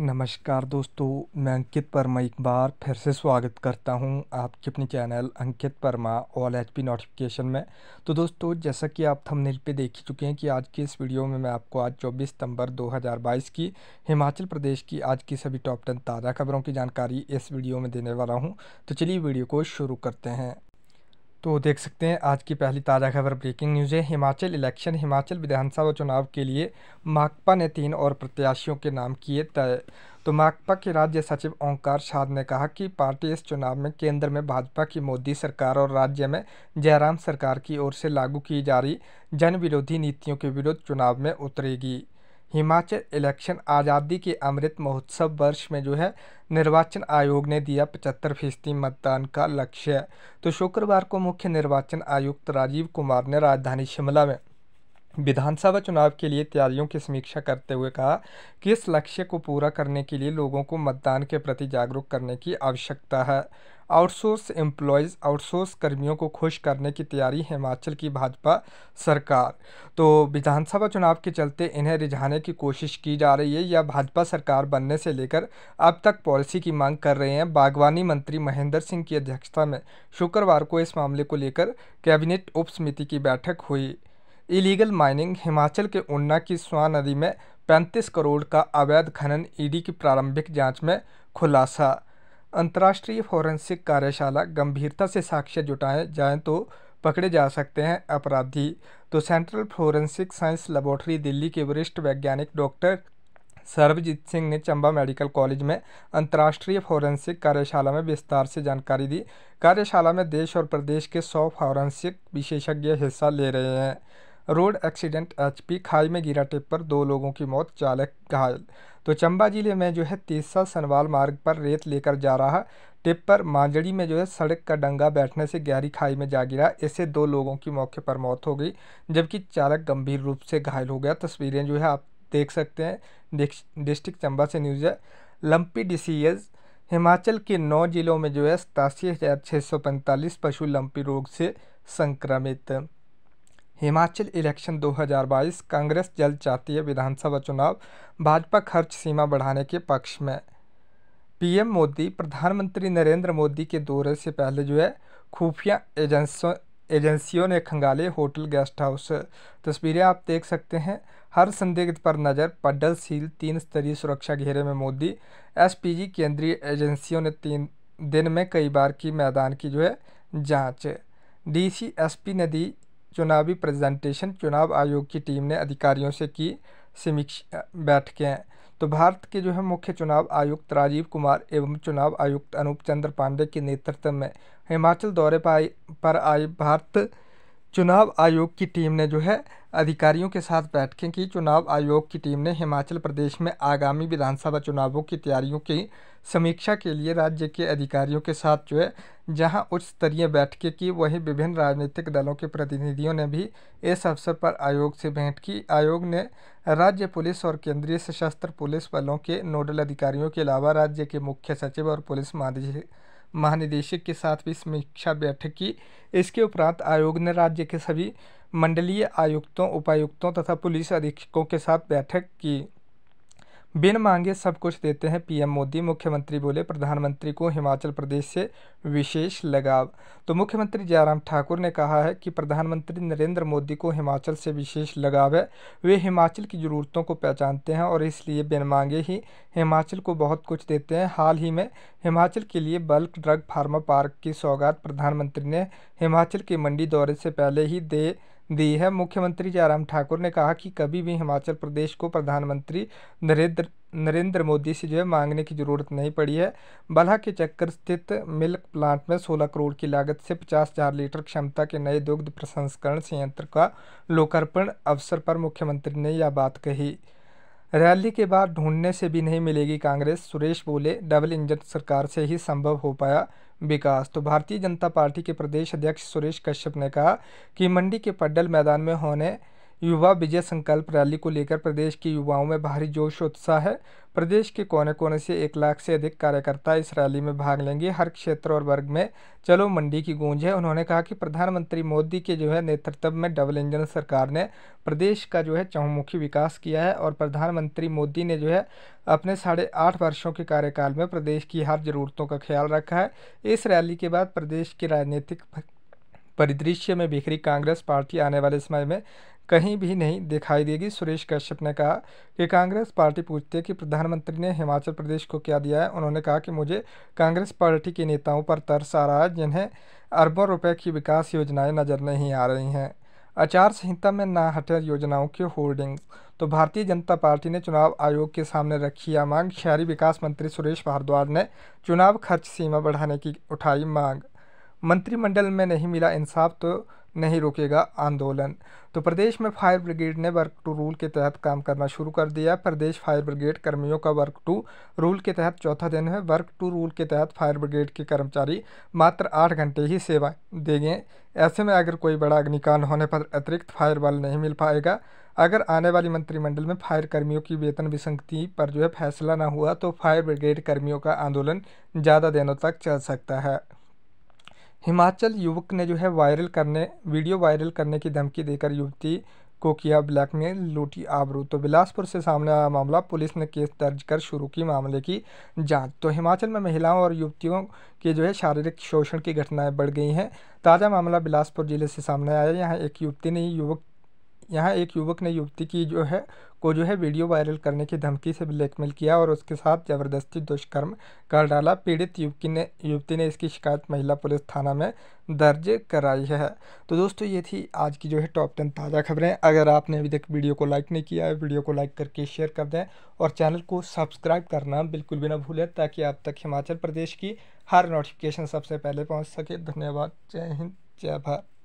नमस्कार दोस्तों मैं अंकित परमा एक बार फिर से स्वागत करता हूं आपके अपने चैनल अंकित परमा ऑल एच पी नोटिफिकेशन में तो दोस्तों जैसा कि आप थंबनेल पे देख ही चुके हैं कि आज की इस वीडियो में मैं आपको आज 24 सितंबर 2022 की हिमाचल प्रदेश की आज की सभी टॉप टेन ताज़ा खबरों की जानकारी इस वीडियो में देने वाला हूँ तो चलिए वीडियो को शुरू करते हैं तो देख सकते हैं आज की पहली ताज़ा खबर ब्रेकिंग न्यूज़ है हिमाचल इलेक्शन हिमाचल विधानसभा चुनाव के लिए माकपा ने तीन और प्रत्याशियों के नाम किए तय तो माकपा के राज्य सचिव ओंकार शाद ने कहा कि पार्टी इस चुनाव में केंद्र में भाजपा की मोदी सरकार और राज्य में जयराम सरकार की ओर से लागू की जा रही जन विरोधी नीतियों के विरुद्ध चुनाव में उतरेगी हिमाचल इलेक्शन आज़ादी के अमृत महोत्सव वर्ष में जो है निर्वाचन आयोग ने दिया पचहत्तर फीसदी मतदान का लक्ष्य तो शुक्रवार को मुख्य निर्वाचन आयुक्त राजीव कुमार ने राजधानी शिमला में विधानसभा चुनाव के लिए तैयारियों की समीक्षा करते हुए कहा कि इस लक्ष्य को पूरा करने के लिए लोगों को मतदान के प्रति जागरूक करने की आवश्यकता है आउटसोर्स एम्प्लॉयज़ आउटसोर्स कर्मियों को खुश करने की तैयारी है हिमाचल की भाजपा सरकार तो विधानसभा चुनाव के चलते इन्हें रिझाने की कोशिश की जा रही है या भाजपा सरकार बनने से लेकर अब तक पॉलिसी की मांग कर रहे हैं बागवानी मंत्री महेंद्र सिंह की अध्यक्षता में शुक्रवार को इस मामले को लेकर कैबिनेट उप समिति की बैठक हुई इलीगल माइनिंग हिमाचल के ऊना की स्वा नदी में पैंतीस करोड़ का अवैध खनन ईडी की प्रारंभिक जांच में खुलासा अंतर्राष्ट्रीय फॉरेंसिक कार्यशाला गंभीरता से साक्ष्य जुटाए जाएं तो पकड़े जा सकते हैं अपराधी तो central forensic science laboratory Delhi के वरिष्ठ वैज्ञानिक डॉक्टर सर्वजीत सिंह ने चंबा मेडिकल कॉलेज में अंतर्राष्ट्रीय फॉरेंसिक कार्यशाला में विस्तार से जानकारी दी कार्यशाला में देश और प्रदेश के सौ फॉरेंसिक विशेषज्ञ हिस्सा ले रहे हैं रोड एक्सीडेंट एचपी खाई में गिरा टिप्पर दो लोगों की मौत चालक घायल तो चंबा ज़िले में जो है तीसरा सनवाल मार्ग पर रेत लेकर जा रहा टिप्पर मांजड़ी में जो है सड़क का डंगा बैठने से गहरी खाई में जा गिरा इससे दो लोगों की मौके पर मौत हो गई जबकि चालक गंभीर रूप से घायल हो गया तस्वीरें जो है आप देख सकते हैं डिस्ट्रिक्ट चंबा से न्यूज़ है लंपी डिसीज हिमाचल के नौ जिलों में जो है सतासी हज़ार छः सौ पैंतालीस पशु लंपी रोग से संक्रमित हिमाचल इलेक्शन 2022 कांग्रेस जल्द चाहती है विधानसभा चुनाव भाजपा खर्च सीमा बढ़ाने के पक्ष में पीएम मोदी प्रधानमंत्री नरेंद्र मोदी के दौरे से पहले जो है खुफिया एजेंसों एजेंसियों ने खंगाले होटल गेस्ट हाउस तस्वीरें आप देख सकते हैं हर संदिग्ध पर नज़र पड्डल सील तीन स्तरीय सुरक्षा घेरे में मोदी एसपीजी केंद्रीय एजेंसियों ने तीन दिन में कई बार की मैदान की जो है जांच डीसीएसपी ने दी चुनावी प्रेजेंटेशन चुनाव आयोग की टीम ने अधिकारियों से की समीक्षा बैठकें तो भारत के जो है मुख्य चुनाव आयुक्त राजीव कुमार एवं चुनाव आयुक्त अनूप चंद्र पांडे के नेतृत्व में हिमाचल दौरे पर आए भारत चुनाव आयोग की टीम ने जो है अधिकारियों के साथ बैठकें की चुनाव आयोग की टीम ने हिमाचल प्रदेश में आगामी विधानसभा चुनावों की तैयारियों की समीक्षा के लिए राज्य के अधिकारियों के साथ जो है जहां उच्च स्तरीय बैठकें की वहीं विभिन्न राजनीतिक दलों के प्रतिनिधियों ने भी इस अवसर पर आयोग से भेंट की आयोग ने राज्य पुलिस और केंद्रीय सशस्त्र पुलिस बलों के नोडल अधिकारियों के अलावा राज्य के मुख्य सचिव और पुलिस महानिदेशक महानिदेशक के साथ भी समीक्षा बैठक की इसके उपरांत आयोग ने राज्य के सभी मंडलीय आयुक्तों उपायुक्तों तथा पुलिस अधीक्षकों के साथ बैठक की बिन मांगे सब कुछ देते हैं पीएम मोदी मुख्यमंत्री बोले प्रधानमंत्री को हिमाचल प्रदेश से विशेष लगाव तो मुख्यमंत्री जयराम ठाकुर ने कहा है कि प्रधानमंत्री नरेंद्र मोदी को हिमाचल से विशेष लगाव है वे हिमाचल की ज़रूरतों को पहचानते हैं और इसलिए बिन मांगे ही हिमाचल को बहुत कुछ देते हैं हाल ही में हिमाचल के लिए बल्क ड्रग फार्मा पार्क की सौगात प्रधानमंत्री ने हिमाचल के मंडी दौरे से पहले ही दे दी है मुख्यमंत्री जयराम ठाकुर ने कहा कि कभी भी हिमाचल प्रदेश को प्रधानमंत्री नरेंद्र नरेंद्र मोदी से जो है मांगने की ज़रूरत नहीं पड़ी है बल्हा के चक्कर स्थित मिल्क प्लांट में 16 करोड़ की लागत से पचास हज़ार लीटर क्षमता के नए दुग्ध प्रसंस्करण संयंत्र का लोकार्पण अवसर पर मुख्यमंत्री ने यह बात कही रैली के बाद ढूंढने से भी नहीं मिलेगी कांग्रेस सुरेश बोले डबल इंजन सरकार से ही संभव हो पाया विकास तो भारतीय जनता पार्टी के प्रदेश अध्यक्ष सुरेश कश्यप ने कहा कि मंडी के पड्डल मैदान में होने युवा विजय संकल्प रैली को लेकर प्रदेश के युवाओं में भारी जोश उत्साह है प्रदेश के कोने कोने से एक लाख से अधिक कार्यकर्ता इस रैली में भाग लेंगे हर क्षेत्र और वर्ग में चलो मंडी की गूंज है उन्होंने कहा कि प्रधानमंत्री मोदी के जो है नेतृत्व में डबल इंजन सरकार ने प्रदेश का जो है चहुमुखी विकास किया है और प्रधानमंत्री मोदी ने जो है अपने साढ़े आठ वर्षों के कार्यकाल में प्रदेश की हर जरूरतों का ख्याल रखा है इस रैली के बाद प्रदेश की राजनीतिक परिदृश्य में बिखरी कांग्रेस पार्टी आने वाले समय में कहीं भी नहीं दिखाई देगी सुरेश कश्यप ने कहा कि कांग्रेस पार्टी पूछते कि प्रधानमंत्री ने हिमाचल प्रदेश को क्या दिया है उन्होंने कहा कि मुझे कांग्रेस पार्टी के नेताओं पर तरस आ रहा है जिन्हें अरबों रुपए की विकास योजनाएं नज़र नहीं आ रही हैं आचार संहिता में ना हटे योजनाओं के होर्डिंग तो भारतीय जनता पार्टी ने चुनाव आयोग के सामने रखी यह मांग शहरी विकास मंत्री सुरेश भारद्वाज ने चुनाव खर्च सीमा बढ़ाने की उठाई मांग मंत्रिमंडल में नहीं मिला इंसाफ तो नहीं रुकेगा आंदोलन तो प्रदेश में फायर ब्रिगेड ने वर्क टू रूल के तहत काम करना शुरू कर दिया प्रदेश फायर ब्रिगेड कर्मियों का वर्क टू रूल के तहत चौथा दिन है वर्क टू रूल के तहत फायर ब्रिगेड के कर्मचारी मात्र आठ घंटे ही सेवा देंगे ऐसे में अगर कोई बड़ा अग्निकांड होने पर अतिरिक्त फायर बल नहीं मिल पाएगा अगर आने वाली मंत्रिमंडल में फायर कर्मियों की वेतन विसंगति पर जो है फैसला ना हुआ तो फायर ब्रिगेड कर्मियों का आंदोलन ज़्यादा दिनों तक चल सकता है हिमाचल युवक ने जो है वायरल करने वीडियो वायरल करने की धमकी देकर युवती को किया ब्लैकमेल लूटी आबरू तो बिलासपुर से सामने आया मामला पुलिस ने केस दर्ज कर शुरू की मामले की जांच तो हिमाचल में महिलाओं और युवतियों के जो है शारीरिक शोषण की घटनाएं बढ़ गई हैं ताज़ा मामला बिलासपुर जिले से सामने आया यहाँ एक युवती ने युवक यहाँ एक युवक ने युवती की जो है को जो है वीडियो वायरल करने की धमकी से ब्लैकमेल किया और उसके साथ ज़बरदस्ती दुष्कर्म कर डाला पीड़ित युवती ने युवती ने इसकी शिकायत महिला पुलिस थाना में दर्ज कराई है तो दोस्तों ये थी आज की जो है टॉप टेन ताज़ा खबरें अगर आपने अभी तक वीडियो को लाइक नहीं किया है वीडियो को लाइक करके शेयर कर दें और चैनल को सब्सक्राइब करना बिल्कुल भी ना भूलें ताकि आप तक हिमाचल प्रदेश की हर नोटिफिकेशन सबसे पहले पहुँच सके धन्यवाद जय हिंद जय भारत